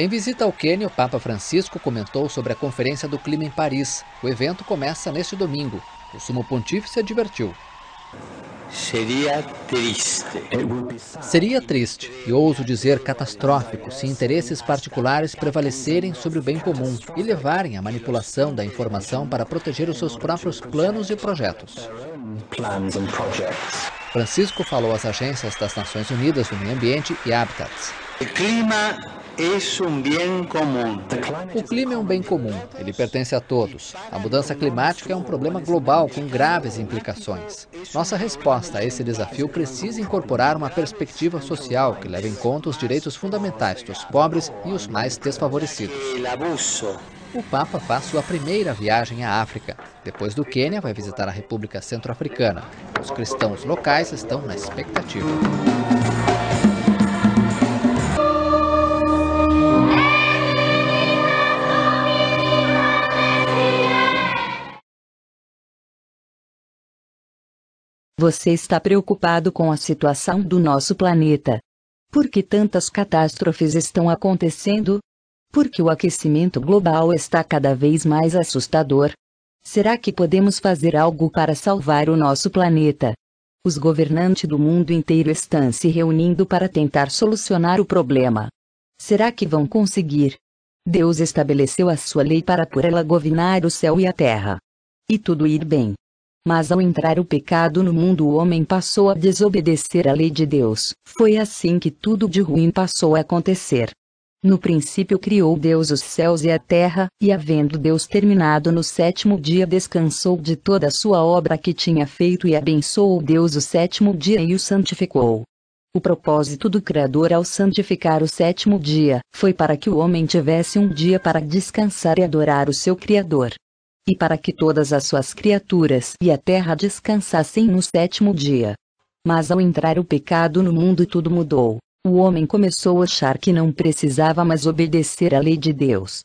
Em visita ao Quênia, o Papa Francisco comentou sobre a Conferência do Clima em Paris. O evento começa neste domingo. O sumo pontífice advertiu. Seria triste. Seria triste, e ouso dizer catastrófico, se interesses particulares prevalecerem sobre o bem comum e levarem à manipulação da informação para proteger os seus próprios planos e projetos. Francisco falou às agências das Nações Unidas do Meio Ambiente e Habitats. O clima é um bem comum, ele pertence a todos. A mudança climática é um problema global com graves implicações. Nossa resposta a esse desafio precisa incorporar uma perspectiva social que leve em conta os direitos fundamentais dos pobres e os mais desfavorecidos. O Papa faz sua primeira viagem à África. Depois do Quênia, vai visitar a República Centro-Africana. Os cristãos locais estão na expectativa. Você está preocupado com a situação do nosso planeta. Por que tantas catástrofes estão acontecendo? Porque o aquecimento global está cada vez mais assustador. Será que podemos fazer algo para salvar o nosso planeta? Os governantes do mundo inteiro estão se reunindo para tentar solucionar o problema. Será que vão conseguir? Deus estabeleceu a sua lei para por ela governar o céu e a terra. E tudo ir bem. Mas ao entrar o pecado no mundo o homem passou a desobedecer a lei de Deus. Foi assim que tudo de ruim passou a acontecer. No princípio criou Deus os céus e a terra, e havendo Deus terminado no sétimo dia descansou de toda a sua obra que tinha feito e abençoou Deus o sétimo dia e o santificou. O propósito do Criador ao santificar o sétimo dia, foi para que o homem tivesse um dia para descansar e adorar o seu Criador e para que todas as suas criaturas e a terra descansassem no sétimo dia. Mas ao entrar o pecado no mundo tudo mudou. O homem começou a achar que não precisava mais obedecer à lei de Deus.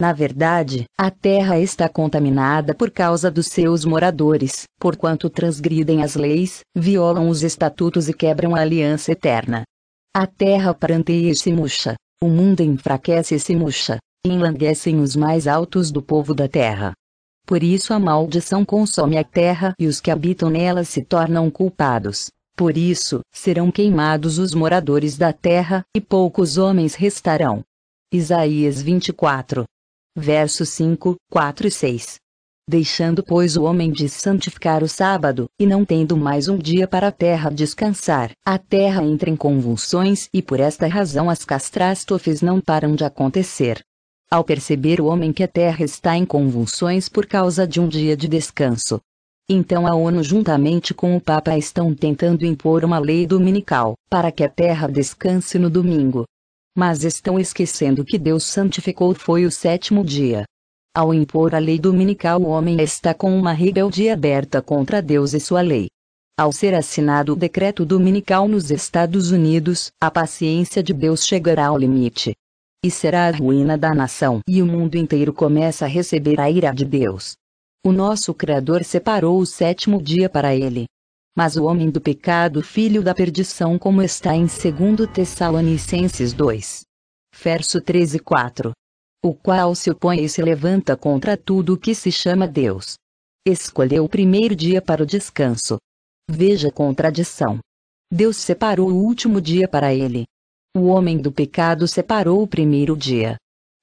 Na verdade, a terra está contaminada por causa dos seus moradores, porquanto transgridem as leis, violam os estatutos e quebram a aliança eterna. A terra pranteia e se murcha, o mundo enfraquece e se murcha, e os mais altos do povo da terra. Por isso a maldição consome a terra e os que habitam nela se tornam culpados. Por isso, serão queimados os moradores da terra, e poucos homens restarão. Isaías 24. Versos 5, 4 e 6. Deixando, pois, o homem de santificar o sábado, e não tendo mais um dia para a terra descansar, a terra entra em convulsões e por esta razão as catástrofes não param de acontecer ao perceber o homem que a Terra está em convulsões por causa de um dia de descanso. Então a ONU juntamente com o Papa estão tentando impor uma lei dominical, para que a Terra descanse no domingo. Mas estão esquecendo que Deus santificou foi o sétimo dia. Ao impor a lei dominical o homem está com uma rebeldia aberta contra Deus e sua lei. Ao ser assinado o decreto dominical nos Estados Unidos, a paciência de Deus chegará ao limite e será a ruína da nação e o mundo inteiro começa a receber a ira de Deus. O nosso Criador separou o sétimo dia para ele. Mas o homem do pecado filho da perdição como está em 2 Tessalonicenses 2. Verso 13 e 4. O qual se opõe e se levanta contra tudo o que se chama Deus. Escolheu o primeiro dia para o descanso. Veja a contradição. Deus separou o último dia para ele, o homem do pecado separou o primeiro dia.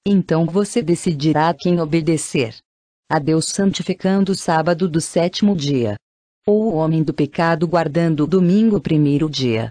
Então você decidirá a quem obedecer. A Deus santificando o sábado do sétimo dia. Ou o homem do pecado guardando o domingo primeiro dia.